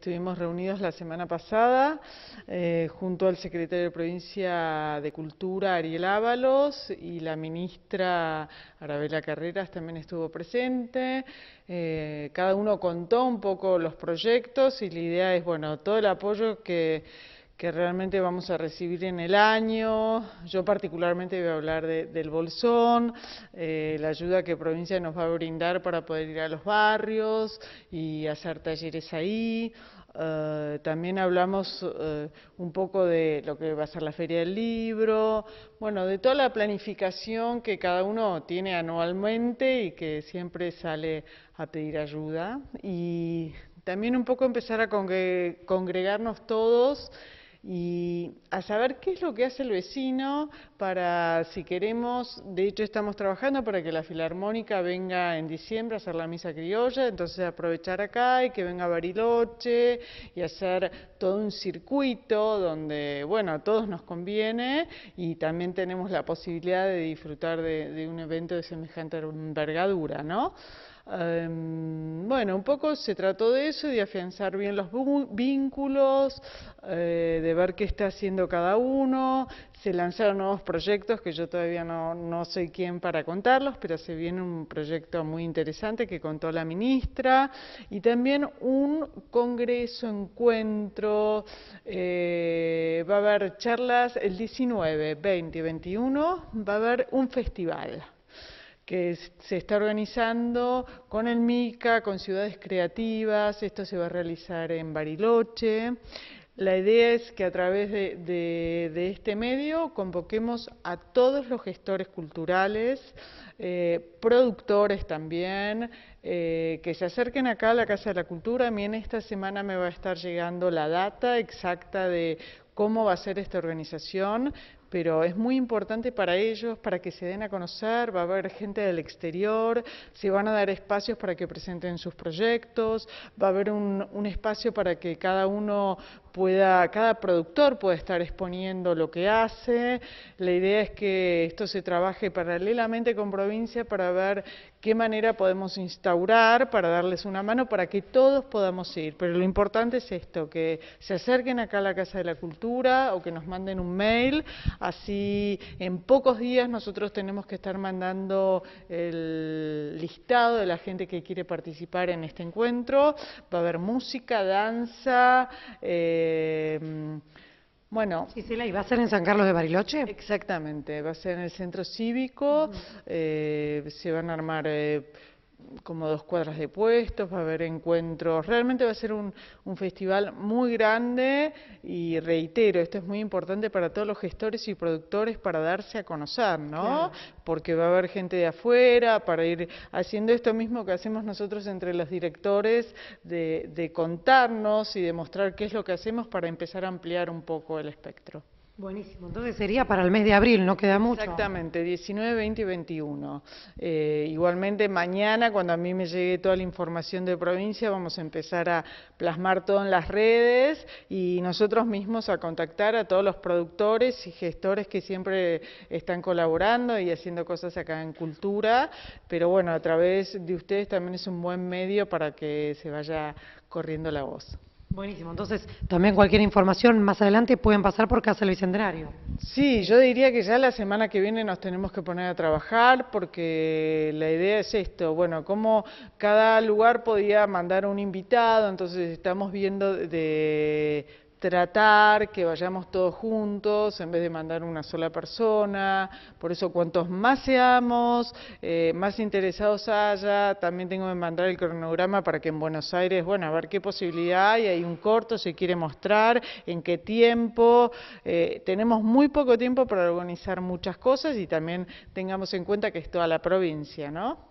Estuvimos reunidos la semana pasada eh, junto al secretario de provincia de Cultura, Ariel Ábalos, y la ministra Arabela Carreras también estuvo presente. Eh, cada uno contó un poco los proyectos y la idea es, bueno, todo el apoyo que que realmente vamos a recibir en el año. Yo particularmente voy a hablar del bolsón, eh, la ayuda que provincia nos va a brindar para poder ir a los barrios y hacer talleres ahí. Eh, también hablamos eh, un poco de lo que va a ser la feria del libro, bueno, de toda la planificación que cada uno tiene anualmente y que siempre sale a pedir ayuda. Y también un poco empezar a congregarnos todos y a saber qué es lo que hace el vecino para, si queremos, de hecho estamos trabajando para que la Filarmónica venga en diciembre a hacer la misa criolla, entonces aprovechar acá y que venga Bariloche y hacer todo un circuito donde, bueno, a todos nos conviene y también tenemos la posibilidad de disfrutar de, un evento de semejante envergadura, ¿no? Em, bueno, un poco se trató de eso, de afianzar bien los vínculos, eh, de ver qué está haciendo cada uno. Se lanzaron nuevos proyectos que yo todavía no, sé soy quien para contarlos, pero se viene un proyecto muy interesante que contó la ministra y también un congreso, encuentro, eh, va a haber charlas el 19, 20 y 21, va a haber un festival que se está organizando con el MICA, con ciudades creativas, esto se va a realizar en Bariloche. La idea es que a través de, este medio convoquemos a todos los gestores culturales, eh, productores también, eh, que se acerquen acá a la Casa de la Cultura. A mí en esta semana me va a estar llegando la data exacta de cómo va a ser esta organización, pero es muy importante para ellos, para que se den a conocer, va a haber gente del exterior, se van a dar espacios para que presenten sus proyectos, va a haber un, espacio para que cada uno pueda, cada productor pueda estar exponiendo lo que hace. La idea es que esto se trabaje paralelamente con provincia para ver qué manera podemos instaurar para darles una mano para que todos podamos ir. Pero lo importante es esto, que se acerquen acá a la Casa de la Cultura o que nos manden un mail Así, en pocos días nosotros tenemos que estar mandando el listado de la gente que quiere participar en este encuentro. Va a haber música, danza. Eh, bueno. Gisela, ¿y va a ser en San Carlos de Bariloche? Exactamente, va a ser en el centro cívico. Eh, se van a armar. Eh, como dos cuadras de puestos, va a haber encuentros, realmente va a ser un, festival muy grande y reitero, esto es muy importante para todos los gestores y productores para darse a conocer, ¿no? Porque va a haber gente de afuera para ir haciendo esto mismo que hacemos nosotros entre los directores, de, de contarnos y demostrar qué es lo que hacemos para empezar a ampliar un poco el espectro. Buenísimo, entonces sería para el mes de abril, no queda mucho. Exactamente, 19, 20 y 21. Eh, igualmente mañana, cuando a mí me llegue toda la información de provincia, vamos a empezar a plasmar todo en las redes y nosotros mismos a contactar a todos los productores y gestores que siempre están colaborando y haciendo cosas acá en cultura, pero bueno, a través de ustedes también es un buen medio para que se vaya corriendo la voz. Buenísimo, entonces también cualquier información más adelante pueden pasar por Casa del Bicentenario. Sí, yo diría que ya la semana que viene nos tenemos que poner a trabajar porque la idea es esto, bueno, como cada lugar podía mandar un invitado, entonces estamos viendo de tratar, que vayamos todos juntos en vez de mandar una sola persona. Por eso, cuantos más seamos, eh, más interesados haya, también tengo que mandar el cronograma para que en Buenos Aires, bueno, a ver qué posibilidad hay, hay un corto, se quiere mostrar, en qué tiempo. Eh, tenemos muy poco tiempo para organizar muchas cosas y también tengamos en cuenta que es toda la provincia, ¿no?